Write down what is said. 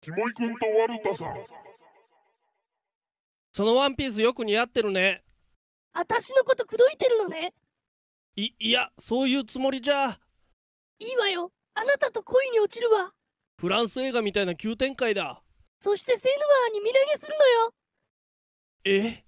キモイ君とワルタさんそのワンピースよく似合ってるね私のこと口説いてるのねいいやそういうつもりじゃいいわよあなたと恋に落ちるわフランス映画みたいな急展開だそしてセヌワーに身投げするのよえ